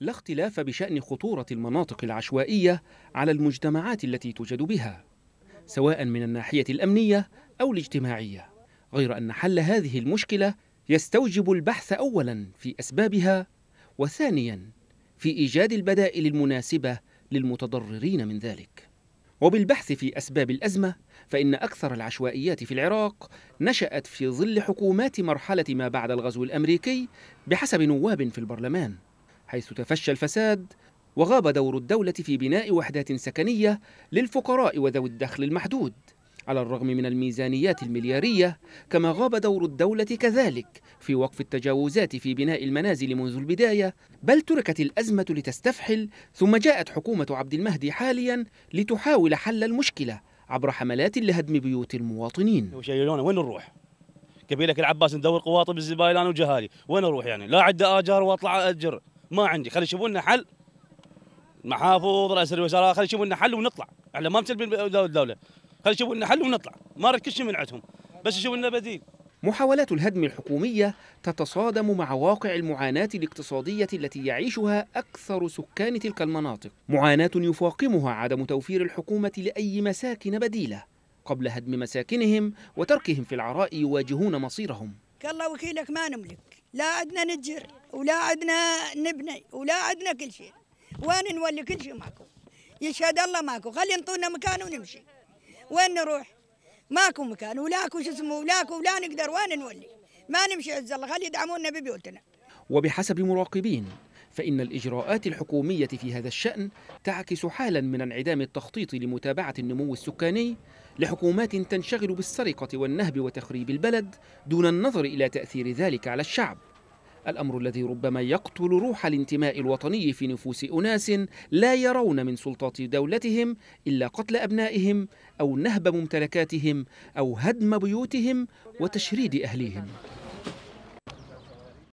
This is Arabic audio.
لا اختلاف بشأن خطورة المناطق العشوائية على المجتمعات التي توجد بها سواء من الناحية الأمنية أو الاجتماعية غير أن حل هذه المشكلة يستوجب البحث أولا في أسبابها وثانيا في إيجاد البدائل المناسبة للمتضررين من ذلك وبالبحث في أسباب الأزمة فإن أكثر العشوائيات في العراق نشأت في ظل حكومات مرحلة ما بعد الغزو الأمريكي بحسب نواب في البرلمان حيث تفشى الفساد وغاب دور الدولة في بناء وحدات سكنية للفقراء وذوي الدخل المحدود على الرغم من الميزانيات المليارية كما غاب دور الدولة كذلك في وقف التجاوزات في بناء المنازل منذ البداية بل تركت الأزمة لتستفحل ثم جاءت حكومة عبد المهدي حاليا لتحاول حل المشكلة عبر حملات لهدم بيوت المواطنين وشيلونا وين نروح؟ قبيلك العباس ندور قواطب الزبايلان وجهالي وين اروح يعني لا عندي اجار واطلع اجر ما عندي خلي يشوفوا لنا حل المحافظ رئيس الوزراء خلي يشوفوا لنا حل ونطلع احنا ما مسلمين الدوله خلي يشوفوا لنا حل ونطلع ما نركز شيء من عندهم بس يشوفوا لنا بديل محاولات الهدم الحكومية تتصادم مع واقع المعاناة الاقتصادية التي يعيشها أكثر سكان تلك المناطق معاناة يفاقمها عدم توفير الحكومة لأي مساكن بديلة قبل هدم مساكنهم وتركهم في العراء يواجهون مصيرهم كالله وكيلك ما نملك لا عندنا نتجر ولا عندنا نبني ولا عندنا كل شيء وين نولي كل شيء ماكو يشهد الله ماكو خلي نطونا مكان ونمشي وين نروح ماكو مكان ولاكو شو اسمه ولاكو ولا نقدر وين نولي ما نمشي عز الله خلي يدعمونا ببيوتنا وبحسب مراقبين فإن الإجراءات الحكومية في هذا الشأن تعكس حالا من انعدام التخطيط لمتابعة النمو السكاني لحكومات تنشغل بالسرقة والنهب وتخريب البلد دون النظر إلى تأثير ذلك على الشعب الأمر الذي ربما يقتل روح الانتماء الوطني في نفوس أناس لا يرون من سلطات دولتهم إلا قتل أبنائهم أو نهب ممتلكاتهم أو هدم بيوتهم وتشريد أهليهم